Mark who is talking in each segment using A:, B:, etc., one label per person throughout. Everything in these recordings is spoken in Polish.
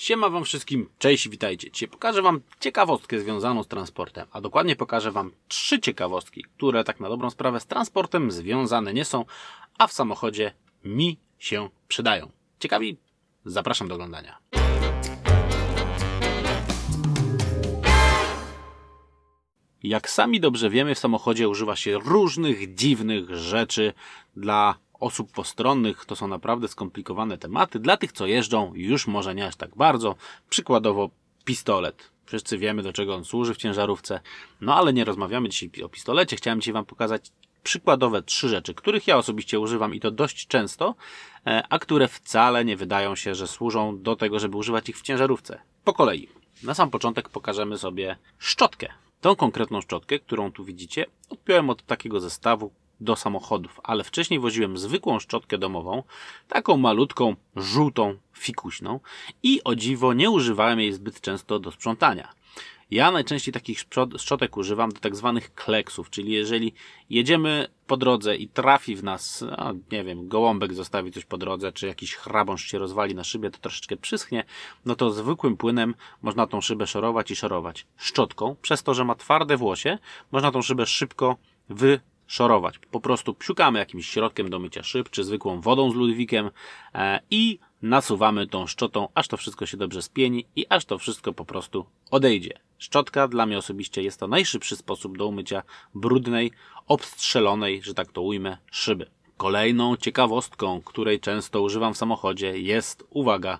A: Siema wam wszystkim, cześć, witajcie. Dzisiaj pokażę wam ciekawostkę związaną z transportem, a dokładnie pokażę wam trzy ciekawostki, które tak na dobrą sprawę z transportem związane nie są, a w samochodzie mi się przydają. Ciekawi? Zapraszam do oglądania. Jak sami dobrze wiemy, w samochodzie używa się różnych dziwnych rzeczy dla osób postronnych to są naprawdę skomplikowane tematy. Dla tych, co jeżdżą, już może nie aż tak bardzo. Przykładowo pistolet. Wszyscy wiemy, do czego on służy w ciężarówce. No ale nie rozmawiamy dzisiaj o pistolecie. Chciałem dzisiaj Wam pokazać przykładowe trzy rzeczy, których ja osobiście używam i to dość często, e, a które wcale nie wydają się, że służą do tego, żeby używać ich w ciężarówce. Po kolei. Na sam początek pokażemy sobie szczotkę. Tą konkretną szczotkę, którą tu widzicie, odpiąłem od takiego zestawu do samochodów, ale wcześniej woziłem zwykłą szczotkę domową, taką malutką, żółtą, fikuśną i o dziwo nie używałem jej zbyt często do sprzątania. Ja najczęściej takich szczotek używam do tak zwanych kleksów, czyli jeżeli jedziemy po drodze i trafi w nas, no, nie wiem, gołąbek zostawi coś po drodze, czy jakiś chrabąż się rozwali na szybie, to troszeczkę przyschnie, no to zwykłym płynem można tą szybę szorować i szorować. Szczotką, przez to, że ma twarde włosie, można tą szybę szybko wy szorować. Po prostu psiukamy jakimś środkiem do mycia szyb, czy zwykłą wodą z Ludwikiem e, i nasuwamy tą szczotą, aż to wszystko się dobrze spieni i aż to wszystko po prostu odejdzie. Szczotka dla mnie osobiście jest to najszybszy sposób do umycia brudnej, obstrzelonej, że tak to ujmę, szyby. Kolejną ciekawostką, której często używam w samochodzie jest, uwaga,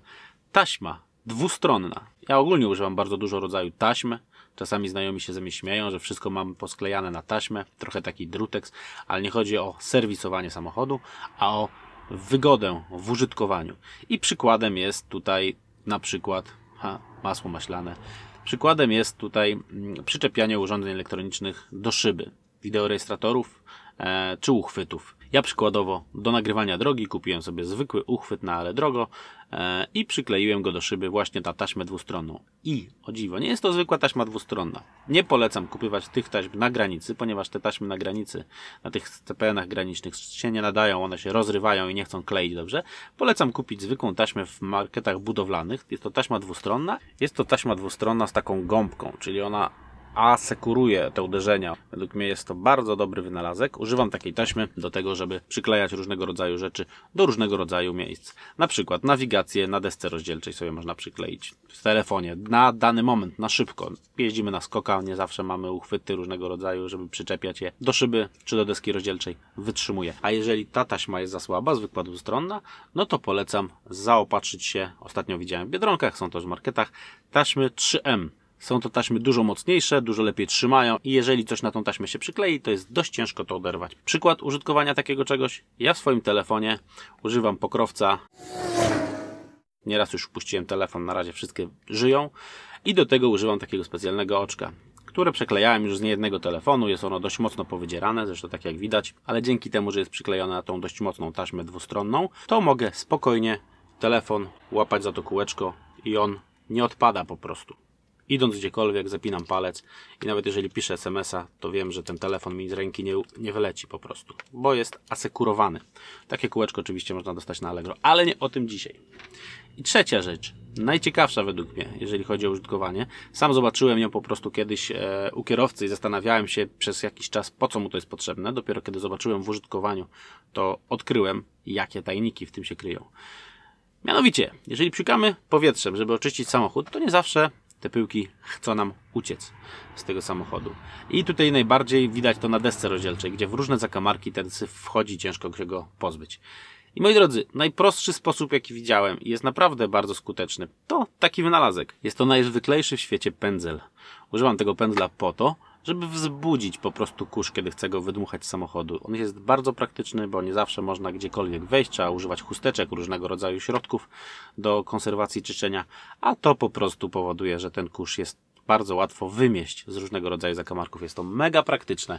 A: taśma dwustronna. Ja ogólnie używam bardzo dużo rodzaju taśm, Czasami znajomi się ze mnie śmieją, że wszystko mam posklejane na taśmę, trochę taki druteks, ale nie chodzi o serwisowanie samochodu, a o wygodę w użytkowaniu. I przykładem jest tutaj na przykład ha, masło maślane. Przykładem jest tutaj mm, przyczepianie urządzeń elektronicznych do szyby, wideorejestratorów e, czy uchwytów. Ja przykładowo do nagrywania drogi kupiłem sobie zwykły uchwyt na ale drogo e, i przykleiłem go do szyby właśnie ta taśmę dwustronną. I o dziwo, nie jest to zwykła taśma dwustronna. Nie polecam kupywać tych taśm na granicy, ponieważ te taśmy na granicy, na tych CPN-ach granicznych się nie nadają, one się rozrywają i nie chcą kleić dobrze. Polecam kupić zwykłą taśmę w marketach budowlanych. Jest to taśma dwustronna. Jest to taśma dwustronna z taką gąbką, czyli ona asekuruje te uderzenia. Według mnie jest to bardzo dobry wynalazek. Używam takiej taśmy do tego, żeby przyklejać różnego rodzaju rzeczy do różnego rodzaju miejsc. Na przykład nawigację na desce rozdzielczej sobie można przykleić w telefonie na dany moment, na szybko. Jeździmy na skoka, nie zawsze mamy uchwyty różnego rodzaju, żeby przyczepiać je do szyby czy do deski rozdzielczej. Wytrzymuje. A jeżeli ta taśma jest za słaba, zwykła dwustronna, no to polecam zaopatrzyć się. Ostatnio widziałem w Biedronkach, są też w marketach. Taśmy 3M są to taśmy dużo mocniejsze, dużo lepiej trzymają i jeżeli coś na tą taśmę się przyklei, to jest dość ciężko to oderwać. Przykład użytkowania takiego czegoś. Ja w swoim telefonie używam pokrowca. Nieraz już puściłem telefon, na razie wszystkie żyją. I do tego używam takiego specjalnego oczka które przeklejałem już z niejednego telefonu. Jest ono dość mocno powydzierane, zresztą tak jak widać, ale dzięki temu, że jest przyklejone na tą dość mocną taśmę dwustronną, to mogę spokojnie telefon łapać za to kółeczko i on nie odpada po prostu idąc gdziekolwiek, zapinam palec i nawet jeżeli piszę SMS-a, to wiem, że ten telefon mi z ręki nie, nie wyleci po prostu, bo jest asekurowany. Takie kółeczko oczywiście można dostać na Allegro, ale nie o tym dzisiaj. I trzecia rzecz, najciekawsza według mnie, jeżeli chodzi o użytkowanie. Sam zobaczyłem ją po prostu kiedyś e, u kierowcy i zastanawiałem się przez jakiś czas, po co mu to jest potrzebne. Dopiero kiedy zobaczyłem w użytkowaniu, to odkryłem, jakie tajniki w tym się kryją. Mianowicie, jeżeli psikamy powietrzem, żeby oczyścić samochód, to nie zawsze te pyłki chcą nam uciec z tego samochodu. I tutaj najbardziej widać to na desce rozdzielczej, gdzie w różne zakamarki ten syf wchodzi, ciężko się go pozbyć. I moi drodzy, najprostszy sposób, jaki widziałem i jest naprawdę bardzo skuteczny, to taki wynalazek. Jest to najzwyklejszy w świecie pędzel. Używam tego pędzla po to, żeby wzbudzić po prostu kurz, kiedy chce go wydmuchać z samochodu. On jest bardzo praktyczny, bo nie zawsze można gdziekolwiek wejść, trzeba używać chusteczek, różnego rodzaju środków do konserwacji czyszczenia, a to po prostu powoduje, że ten kurz jest bardzo łatwo wymieść z różnego rodzaju zakamarków. Jest to mega praktyczne.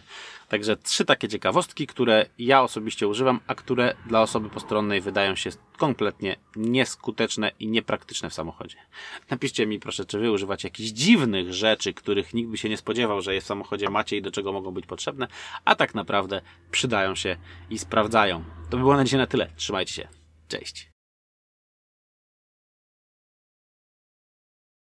A: Także trzy takie ciekawostki, które ja osobiście używam, a które dla osoby postronnej wydają się kompletnie nieskuteczne i niepraktyczne w samochodzie. Napiszcie mi proszę, czy wy używacie jakichś dziwnych rzeczy, których nikt by się nie spodziewał, że je w samochodzie macie i do czego mogą być potrzebne, a tak naprawdę przydają się i sprawdzają. To by było na dzisiaj na tyle. Trzymajcie się. Cześć.